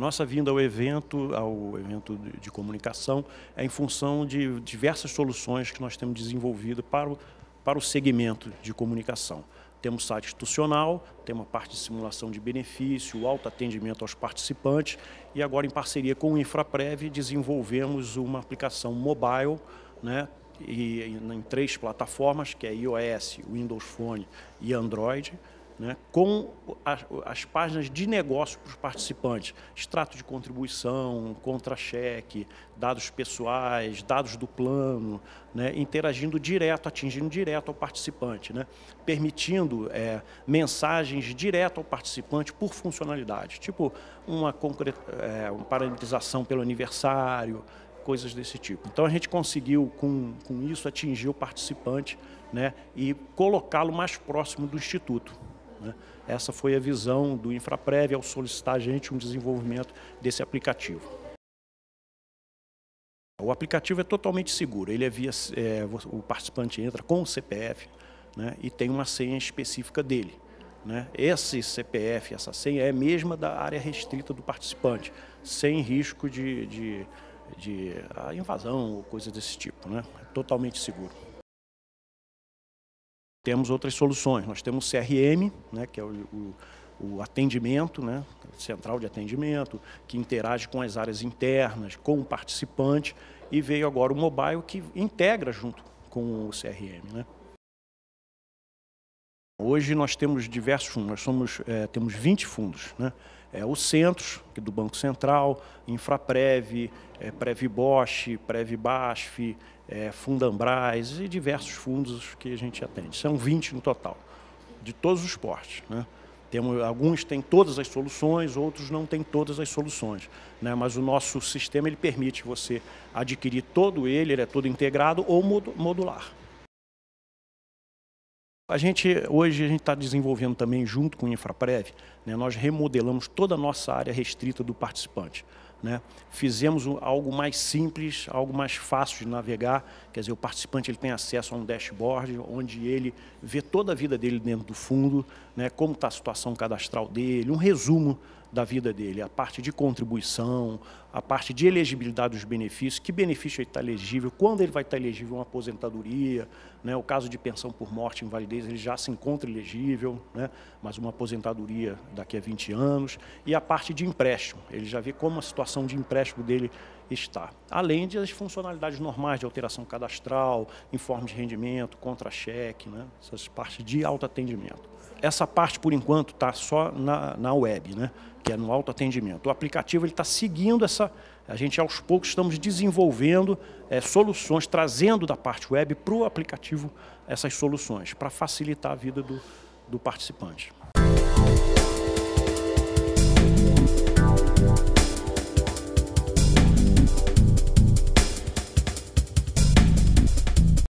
Nossa vinda ao evento, ao evento de comunicação, é em função de diversas soluções que nós temos desenvolvido para o, para o segmento de comunicação. Temos site institucional, tem uma parte de simulação de benefício, alto atendimento aos participantes e agora em parceria com o InfraPrev desenvolvemos uma aplicação mobile, né, e, em três plataformas, que é iOS, Windows Phone e Android, né, com as, as páginas de negócio para os participantes, extrato de contribuição, contra-cheque, dados pessoais, dados do plano, né, interagindo direto, atingindo direto ao participante, né, permitindo é, mensagens direto ao participante por funcionalidade, tipo uma, é, uma pelo aniversário, coisas desse tipo. Então a gente conseguiu, com, com isso, atingir o participante né, e colocá-lo mais próximo do Instituto. Né? Essa foi a visão do InfraPrev ao solicitar a gente um desenvolvimento desse aplicativo. O aplicativo é totalmente seguro. Ele é via, é, o participante entra com o CPF né, e tem uma senha específica dele. Né? Esse CPF, essa senha, é a mesma da área restrita do participante, sem risco de, de, de ah, invasão ou coisa desse tipo. Né? É totalmente seguro temos outras soluções. Nós temos CRM, né, que é o, o, o atendimento, né, central de atendimento, que interage com as áreas internas, com o participante, e veio agora o mobile que integra junto com o CRM. Né? Hoje nós temos diversos fundos, nós somos, é, temos 20 fundos. Né? É, os centros é do Banco Central, Infraprev, é, Previbosch, Previbasf, é, Fundambras e diversos fundos que a gente atende. São 20 no total, de todos os portes. Né? Temos, alguns têm todas as soluções, outros não têm todas as soluções. Né? Mas o nosso sistema ele permite você adquirir todo ele, ele é todo integrado ou modular. A gente hoje a gente está desenvolvendo também junto com o Infraprev, né, nós remodelamos toda a nossa área restrita do participante. Né? Fizemos algo mais simples, algo mais fácil de navegar, quer dizer, o participante ele tem acesso a um dashboard onde ele vê toda a vida dele dentro do fundo, né? como está a situação cadastral dele, um resumo da vida dele, a parte de contribuição, a parte de elegibilidade dos benefícios, que benefício ele está elegível, quando ele vai estar tá elegível uma aposentadoria, né? o caso de pensão por morte, invalidez, ele já se encontra elegível, né? mas uma aposentadoria daqui a 20 anos, e a parte de empréstimo, ele já vê como a situação de empréstimo dele está. Além das funcionalidades normais de alteração cadastral, informe de rendimento, contra-cheque, né? essas partes de autoatendimento. Essa parte, por enquanto, está só na, na web, né? que é no autoatendimento. O aplicativo está seguindo essa. A gente, aos poucos, estamos desenvolvendo é, soluções, trazendo da parte web para o aplicativo essas soluções, para facilitar a vida do, do participante.